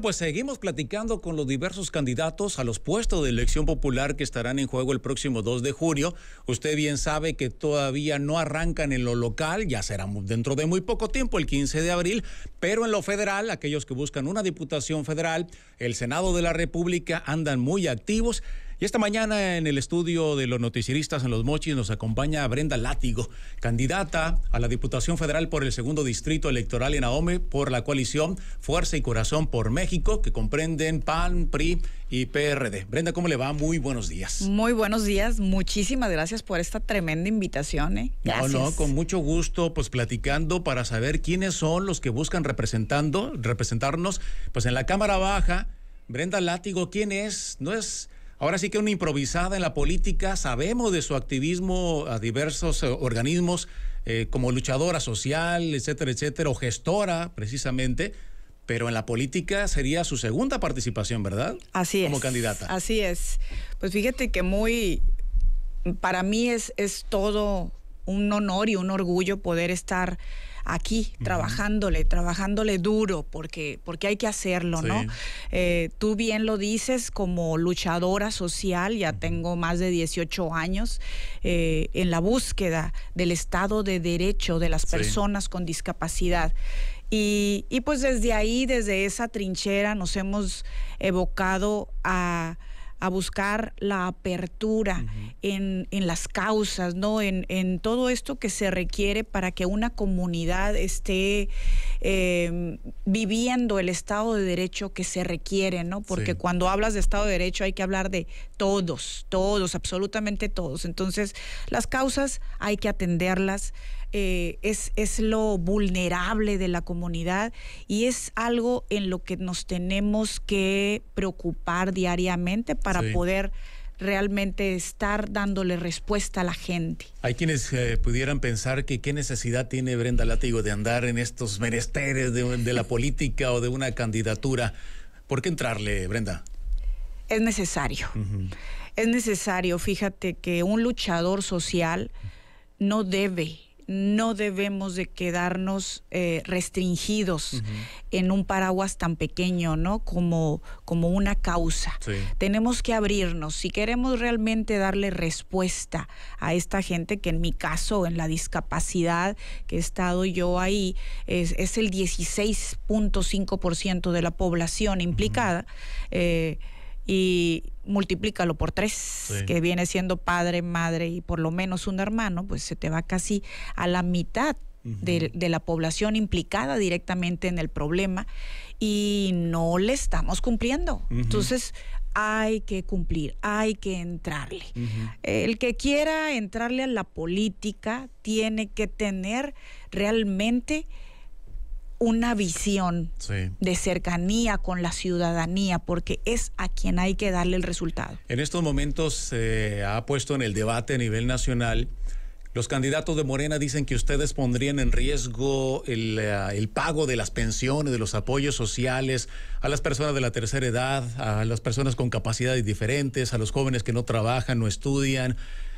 Pues seguimos platicando con los diversos candidatos a los puestos de elección popular que estarán en juego el próximo 2 de julio. Usted bien sabe que todavía no arrancan en lo local, ya será dentro de muy poco tiempo, el 15 de abril, pero en lo federal, aquellos que buscan una diputación federal, el Senado de la República andan muy activos. Y esta mañana en el estudio de los noticieristas en Los Mochis nos acompaña Brenda Látigo, candidata a la Diputación Federal por el segundo distrito electoral en AOME por la coalición Fuerza y Corazón por México, que comprenden PAN, PRI y PRD. Brenda, ¿cómo le va? Muy buenos días. Muy buenos días. Muchísimas gracias por esta tremenda invitación. ¿eh? con mucho gusto, pues platicando para saber quiénes son los que buscan representando, representarnos, pues en la Cámara Baja. Brenda Látigo, ¿quién es? No es Ahora sí que una improvisada en la política, sabemos de su activismo a diversos eh, organismos eh, como luchadora social, etcétera, etcétera, o gestora precisamente, pero en la política sería su segunda participación, ¿verdad? Así es. Como candidata. Así es. Pues fíjate que muy, para mí es, es todo un honor y un orgullo poder estar aquí, trabajándole, trabajándole duro, porque, porque hay que hacerlo, ¿no? Eh, tú bien lo dices, como luchadora social, ya tengo más de 18 años, eh, en la búsqueda del Estado de Derecho de las personas con discapacidad. y pues desde ahí, desde esa trinchera, nos hemos evocado a a buscar la apertura en, las causas, ¿no? En, todo esto que se requiere para que una comunidad esté em, viviendo el Estado de Derecho que se requiere, ¿no? Porque cuando hablas de Estado de Derecho hay que hablar de todos, todos, absolutamente todos. Entonces, las causas hay que atenderlas. Eh, es, es lo vulnerable de la comunidad y es algo en lo que nos tenemos que preocupar diariamente para poder realmente estar dándole respuesta a la gente. Hay quienes eh, pudieran pensar que qué necesidad tiene Brenda Látigo de andar en estos menesteres de, la política o de una candidatura. ¿Por qué entrarle, Brenda? Es necesario. Es necesario, fíjate que un luchador social no debe no debemos de quedarnos eh, restringidos en un paraguas tan pequeño, ¿no? Como, como una causa. Tenemos que abrirnos. Si queremos realmente darle respuesta a esta gente, que en mi caso, en la discapacidad que he estado yo ahí, es, el 16.5% de la población implicada, eh, y multiplícalo por tres, que viene siendo padre, madre y por lo menos un hermano, pues se te va casi a la mitad de, la población implicada directamente en el problema y no le estamos cumpliendo. Entonces, hay que cumplir, hay que entrarle. El que quiera entrarle a la política tiene que tener realmente una visión de cercanía con la ciudadanía, porque es a quien hay que darle el resultado. En estos momentos se ha puesto en el debate a nivel nacional. Los candidatos de Morena dicen que ustedes pondrían en riesgo el, eh, el, pago de las pensiones, de los apoyos sociales a las personas de la tercera edad, a las personas con capacidades diferentes, a los jóvenes que no trabajan, no estudian.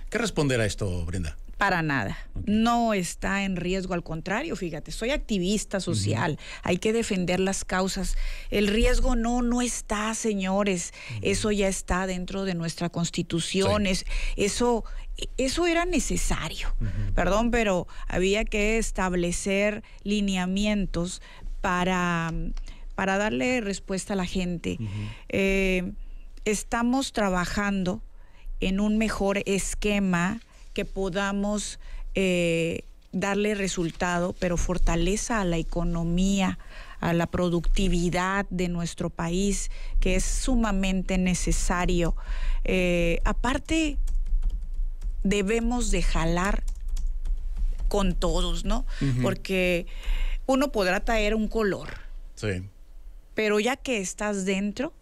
¿Qué responder a esto, Brenda? Para nada. No está en riesgo, al contrario, fíjate, soy activista social, hay que defender las causas. El riesgo no, no está, señores. Eso ya está dentro de nuestra constitución. eso, eso era necesario. Perdón, pero había que establecer lineamientos para, para darle respuesta a la gente. Eh, estamos trabajando en un mejor esquema que podamos eh, darle resultado, pero fortaleza a la economía, a la productividad de nuestro país, que es sumamente necesario. Eh, aparte, debemos de jalar con todos, ¿no? Porque uno podrá traer un color. Sí. Pero ya que estás dentro,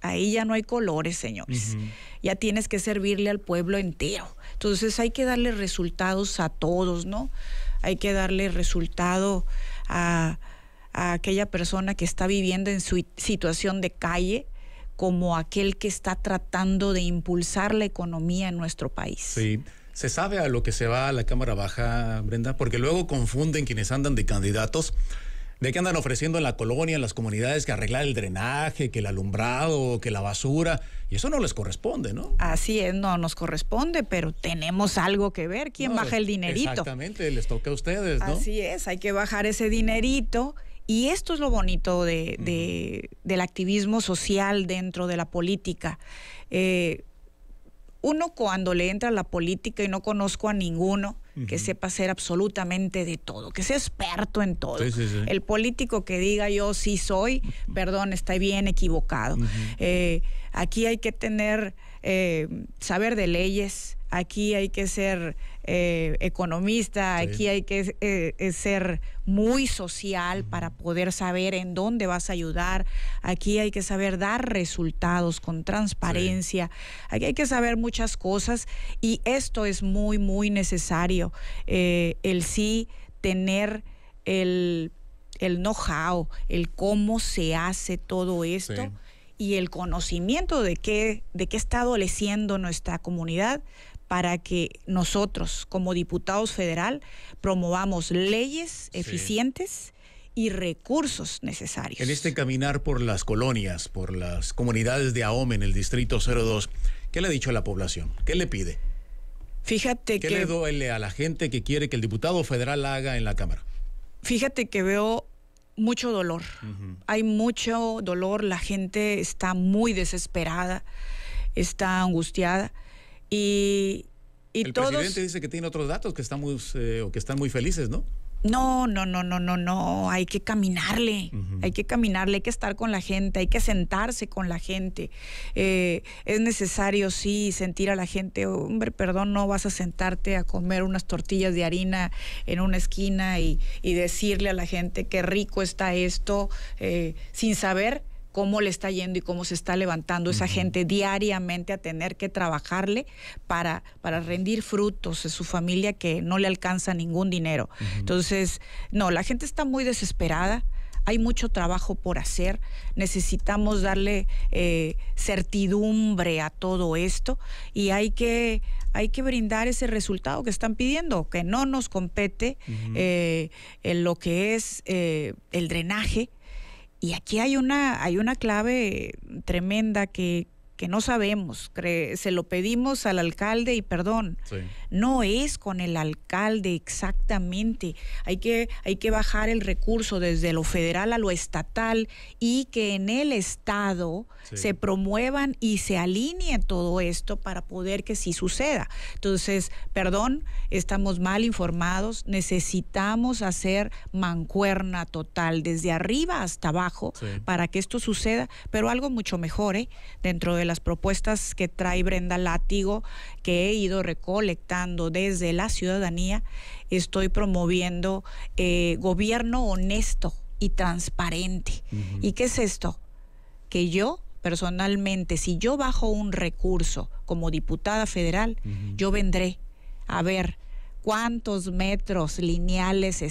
Ahí ya no hay colores, señores. Ya tienes que servirle al pueblo entero. Entonces hay que darle resultados a todos, ¿no? Hay que darle resultado a, a aquella persona que está viviendo en su situación de calle, como aquel que está tratando de impulsar la economía en nuestro país. Sí. ¿Se sabe a lo que se va a la Cámara Baja, Brenda? Porque luego confunden quienes andan de candidatos de qué andan ofreciendo en la colonia, en las comunidades, que arreglar el drenaje, que el alumbrado, que la basura, y eso no les corresponde, ¿no? Así es, no nos corresponde, pero tenemos algo que ver, ¿quién baja el dinerito? Exactamente, les toca a ustedes, ¿no? Así es, hay que bajar ese dinerito. Y esto es lo bonito de, del activismo social dentro de la política. Eh, uno cuando le entra a la política y no conozco a ninguno que sepa ser absolutamente de todo, que sea experto en todo. El político que diga yo sí soy, perdón, está bien equivocado. Eh, aquí hay que tener, eh, saber de leyes, aquí hay que ser eh, economista, aquí hay que eh, ser muy social para poder saber en dónde vas a ayudar, aquí hay que saber dar resultados con transparencia, aquí hay que saber muchas cosas y esto es muy, muy necesario, eh, el sí tener el, know-how, el cómo se hace todo esto. y el conocimiento de qué, de qué está adoleciendo nuestra comunidad para que nosotros como diputados federal promovamos leyes eficientes y recursos necesarios. En este caminar por las colonias, por las comunidades de Ahome, en el Distrito 02, ¿qué le ha dicho a la población? ¿Qué le pide? Fíjate ¿Qué que... le duele a la gente que quiere que el diputado federal haga en la Cámara? Fíjate que veo mucho dolor. Hay mucho dolor, la gente está muy desesperada, está angustiada. Y, y el presidente dice que tiene otros datos que están muy, eh, o que están muy felices, ¿no? No, no, no, no, no, no, hay que caminarle, hay que caminarle, hay que estar con la gente, hay que sentarse con la gente. Eh, es necesario, sí, sentir a la gente, hombre, perdón, no vas a sentarte a comer unas tortillas de harina en una esquina y, y decirle a la gente qué rico está esto eh, sin saber cómo le está yendo y cómo se está levantando esa gente diariamente a tener que trabajarle para, para rendir frutos a su familia que no le alcanza ningún dinero. Entonces, no, la gente está muy desesperada hay mucho trabajo por hacer, necesitamos darle eh, certidumbre a todo esto y hay que, hay que brindar ese resultado que están pidiendo, que no nos compete eh, lo que es eh, el drenaje, y aquí hay una, hay una clave tremenda que, que no sabemos, se lo pedimos al alcalde y perdón, no es con el alcalde exactamente. Hay que, hay que bajar el recurso desde lo federal a lo estatal y que en el Estado se promuevan y se alinee todo esto para poder que sí suceda. Entonces, perdón, estamos mal informados, necesitamos hacer mancuerna total, desde arriba hasta abajo, para que esto suceda, pero algo mucho mejor ¿eh? dentro de las propuestas que trae Brenda Látigo, que he ido recolectando desde la ciudadanía, estoy promoviendo eh, gobierno honesto y transparente. ¿Y qué es esto? Que yo personalmente, si yo bajo un recurso como diputada federal, yo vendré a ver cuántos metros lineales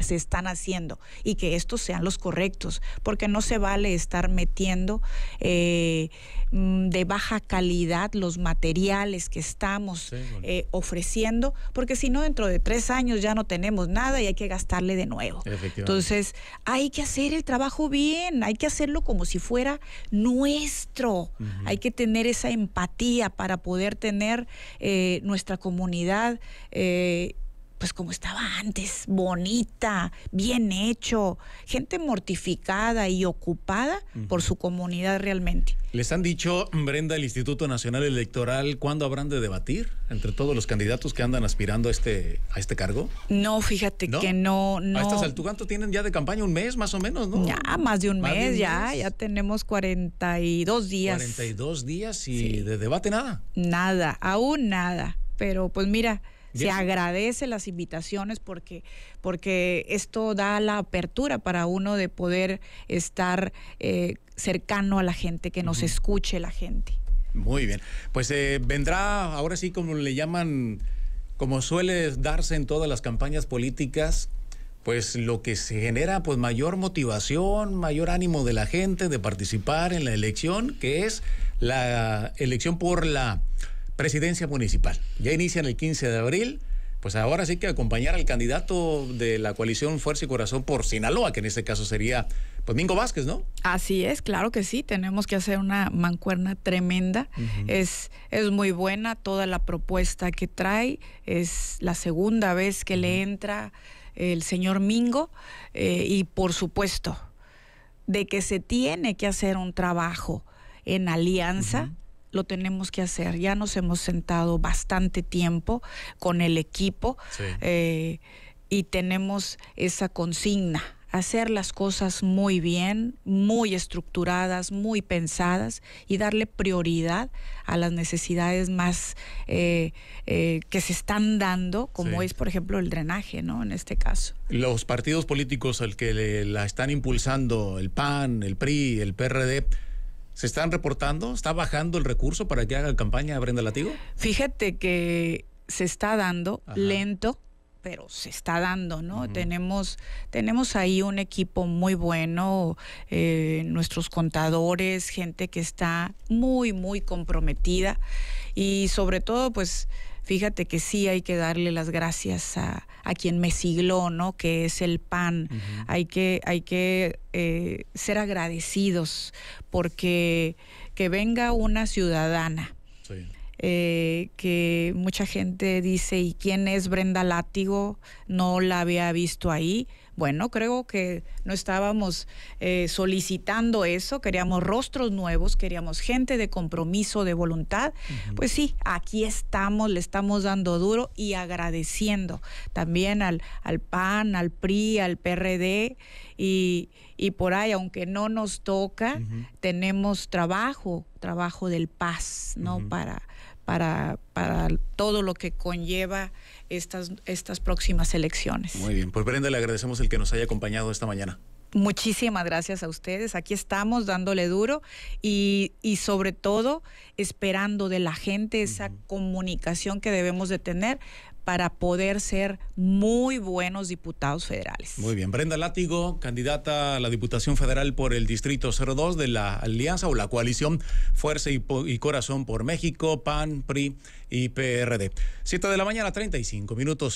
se están haciendo y que estos sean los correctos, porque no se vale estar metiendo eh, mm, de baja calidad los materiales que estamos eh, ofreciendo, porque si no dentro de tres años ya no tenemos nada y hay que gastarle de nuevo. Entonces hay que hacer el trabajo bien, hay que hacerlo como si fuera nuestro, hay que tener esa empatía para poder tener eh, nuestra comunidad. Eh, pues como estaba antes, bonita, bien hecho, gente mortificada y ocupada por su comunidad realmente. ¿Les han dicho, Brenda, el Instituto Nacional Electoral, cuándo habrán de debatir entre todos los candidatos que andan aspirando a este, a este cargo? No, fíjate que no, no. ¿A estas tienen ya de campaña? ¿Un mes más o menos, no? Ya, más de un mes, ya, ya tenemos 42 días. 42 días y de debate nada. Nada, aún nada. Pero pues mira se agradece las invitaciones porque, porque esto da la apertura para uno de poder estar eh, cercano a la gente, que nos escuche la gente. Muy bien. Pues eh, vendrá, ahora sí, como le llaman, como suele darse en todas las campañas políticas, pues lo que se genera, pues mayor motivación, mayor ánimo de la gente de participar en la elección, que es la elección por la Presidencia municipal. Ya inician el 15 de abril. Pues ahora sí que acompañar al candidato de la coalición Fuerza y Corazón por Sinaloa, que en este caso sería pues Mingo Vázquez, ¿no? Así es, claro que sí, tenemos que hacer una mancuerna tremenda. es, es muy buena toda la propuesta que trae, es la segunda vez que le entra el señor Mingo eh, y por supuesto de que se tiene que hacer un trabajo en alianza lo tenemos que hacer. Ya nos hemos sentado bastante tiempo con el equipo eh, y tenemos esa consigna, hacer las cosas muy bien, muy estructuradas, muy pensadas y darle prioridad a las necesidades más eh, eh, que se están dando, como es, por ejemplo, el drenaje, ¿no? En este caso. Los partidos políticos al que la están impulsando, el PAN, el PRI, el PRD, ¿Se están reportando? ¿Está bajando el recurso para que haga campaña Brenda Latigo? Fíjate que se está dando lento, pero se está dando, ¿no? Tenemos tenemos ahí un equipo muy bueno, eh, nuestros contadores, gente que está muy muy comprometida y sobre todo, pues fíjate que sí hay que darle las gracias a, a quien me sigló, ¿no? Que es el pan. Hay que, hay que eh, ser agradecidos porque que venga una ciudadana. Eh, que mucha gente dice, ¿y quién es Brenda Látigo? No la había visto ahí. Bueno, creo que no estábamos eh, solicitando eso, queríamos rostros nuevos, queríamos gente de compromiso, de voluntad. Pues sí, aquí estamos, le estamos dando duro y agradeciendo también al, PAN, al PRI, al PRD y, por ahí, aunque no nos toca, tenemos trabajo, trabajo del paz, ¿no? Para para, todo lo que conlleva estas, estas próximas elecciones. Muy bien, pues Brenda, le agradecemos el que nos haya acompañado esta mañana. Muchísimas gracias a ustedes. Aquí estamos dándole duro y, sobre todo esperando de la gente esa comunicación que debemos de tener para poder ser muy buenos diputados federales. Muy bien, Brenda Látigo, candidata a la Diputación Federal por el Distrito 02 de la Alianza o la coalición Fuerza y, Corazón por México, PAN, PRI y PRD. Siete de la mañana, 35 minutos.